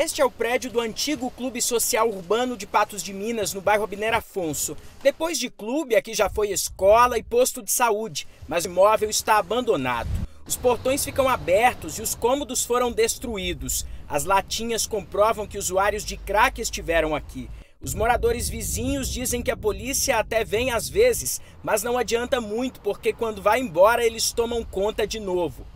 Este é o prédio do antigo Clube Social Urbano de Patos de Minas, no bairro Abner Afonso. Depois de clube, aqui já foi escola e posto de saúde, mas o imóvel está abandonado. Os portões ficam abertos e os cômodos foram destruídos. As latinhas comprovam que usuários de crack estiveram aqui. Os moradores vizinhos dizem que a polícia até vem às vezes, mas não adianta muito porque quando vai embora eles tomam conta de novo.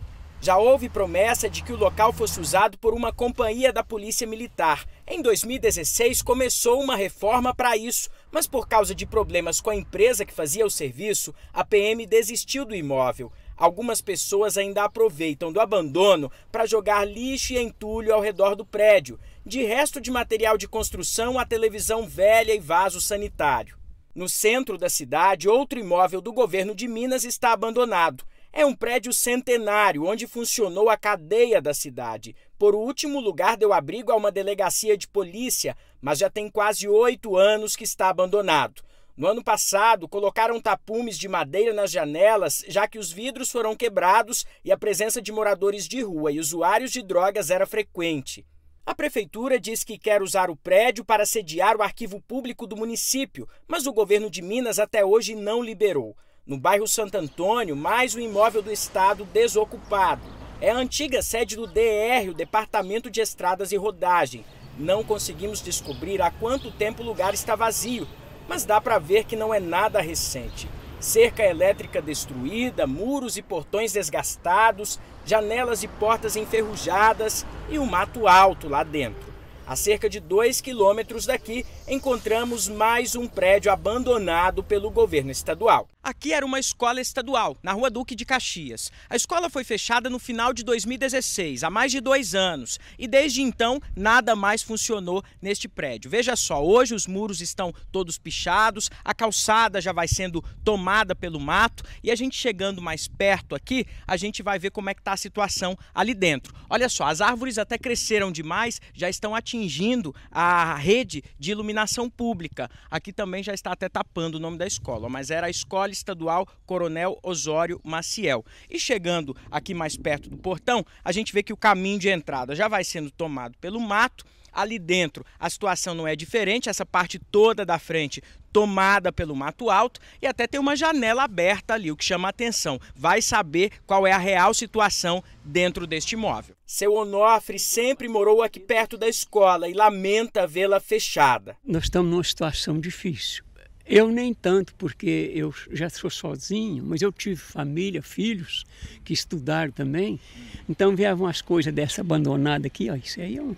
Já houve promessa de que o local fosse usado por uma companhia da Polícia Militar. Em 2016 começou uma reforma para isso, mas por causa de problemas com a empresa que fazia o serviço, a PM desistiu do imóvel. Algumas pessoas ainda aproveitam do abandono para jogar lixo e entulho ao redor do prédio, de resto de material de construção a televisão velha e vaso sanitário. No centro da cidade, outro imóvel do governo de Minas está abandonado. É um prédio centenário onde funcionou a cadeia da cidade. Por último lugar, deu abrigo a uma delegacia de polícia, mas já tem quase oito anos que está abandonado. No ano passado, colocaram tapumes de madeira nas janelas, já que os vidros foram quebrados e a presença de moradores de rua e usuários de drogas era frequente. A prefeitura diz que quer usar o prédio para sediar o arquivo público do município, mas o governo de Minas até hoje não liberou no bairro Santo Antônio, mais um imóvel do Estado desocupado. É a antiga sede do DR, o Departamento de Estradas e Rodagem. Não conseguimos descobrir há quanto tempo o lugar está vazio, mas dá para ver que não é nada recente. Cerca elétrica destruída, muros e portões desgastados, janelas e portas enferrujadas e o um mato alto lá dentro. A cerca de 2 quilômetros daqui, encontramos mais um prédio abandonado pelo governo estadual. Aqui era uma escola estadual, na Rua Duque de Caxias. A escola foi fechada no final de 2016, há mais de dois anos, e desde então nada mais funcionou neste prédio. Veja só, hoje os muros estão todos pichados, a calçada já vai sendo tomada pelo mato, e a gente chegando mais perto aqui, a gente vai ver como é que está a situação ali dentro. Olha só, as árvores até cresceram demais, já estão ativas atingindo a rede de iluminação pública. Aqui também já está até tapando o nome da escola, mas era a Escola Estadual Coronel Osório Maciel. E chegando aqui mais perto do portão, a gente vê que o caminho de entrada já vai sendo tomado pelo mato. Ali dentro a situação não é diferente, essa parte toda da frente tomada pelo mato alto e até tem uma janela aberta ali, o que chama a atenção. Vai saber qual é a real situação dentro deste imóvel. Seu Onofre sempre morou aqui perto da escola e lamenta vê-la fechada. Nós estamos numa situação difícil. Eu nem tanto, porque eu já sou sozinho, mas eu tive família, filhos que estudaram também. Então vieram as coisas dessa abandonada aqui, ó, isso aí é um,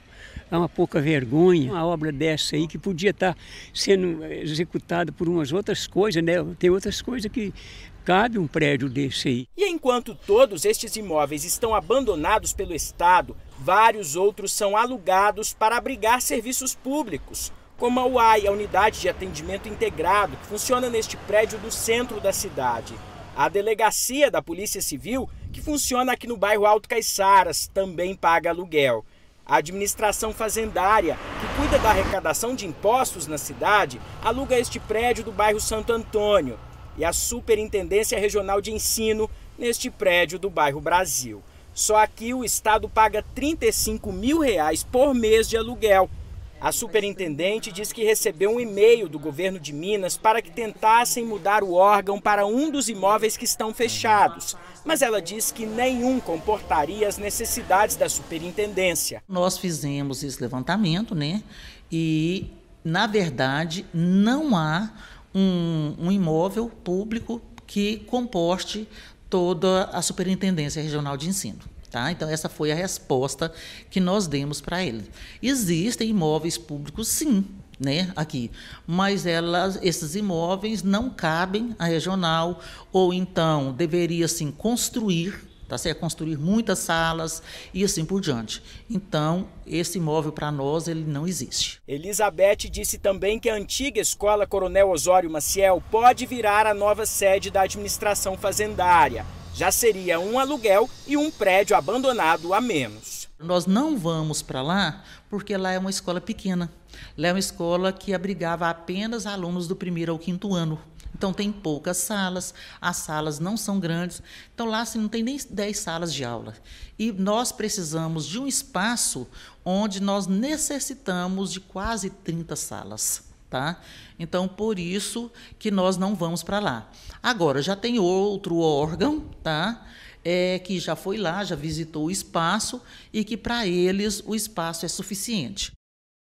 é uma pouca vergonha. Uma obra dessa aí que podia estar tá sendo executada por umas outras coisas, né? Tem outras coisas que cabe um prédio desse aí. E enquanto todos estes imóveis estão abandonados pelo Estado, vários outros são alugados para abrigar serviços públicos, como a UAI, a Unidade de Atendimento Integrado, que funciona neste prédio do centro da cidade. A Delegacia da Polícia Civil, que funciona aqui no bairro Alto Caiçaras, também paga aluguel. A administração fazendária, que cuida da arrecadação de impostos na cidade, aluga este prédio do bairro Santo Antônio e a Superintendência Regional de Ensino neste prédio do bairro Brasil. Só aqui o Estado paga R$ 35 mil reais por mês de aluguel a superintendente diz que recebeu um e-mail do governo de Minas para que tentassem mudar o órgão para um dos imóveis que estão fechados, mas ela diz que nenhum comportaria as necessidades da superintendência. Nós fizemos esse levantamento, né? E, na verdade, não há um, um imóvel público que comporte toda a Superintendência Regional de Ensino. Tá? Então, essa foi a resposta que nós demos para ele. Existem imóveis públicos, sim, né, aqui, mas elas, esses imóveis não cabem à regional, ou então deveria sim construir tá certo? Construir muitas salas e assim por diante. Então, esse imóvel para nós ele não existe. Elizabeth disse também que a antiga escola Coronel Osório Maciel pode virar a nova sede da administração fazendária. Já seria um aluguel e um prédio abandonado a menos. Nós não vamos para lá porque lá é uma escola pequena. Lá é uma escola que abrigava apenas alunos do primeiro ao quinto ano. Então tem poucas salas, as salas não são grandes. Então lá assim, não tem nem 10 salas de aula. E nós precisamos de um espaço onde nós necessitamos de quase 30 salas tá? Então, por isso que nós não vamos para lá. Agora, já tem outro órgão, tá? É, que já foi lá, já visitou o espaço e que para eles o espaço é suficiente.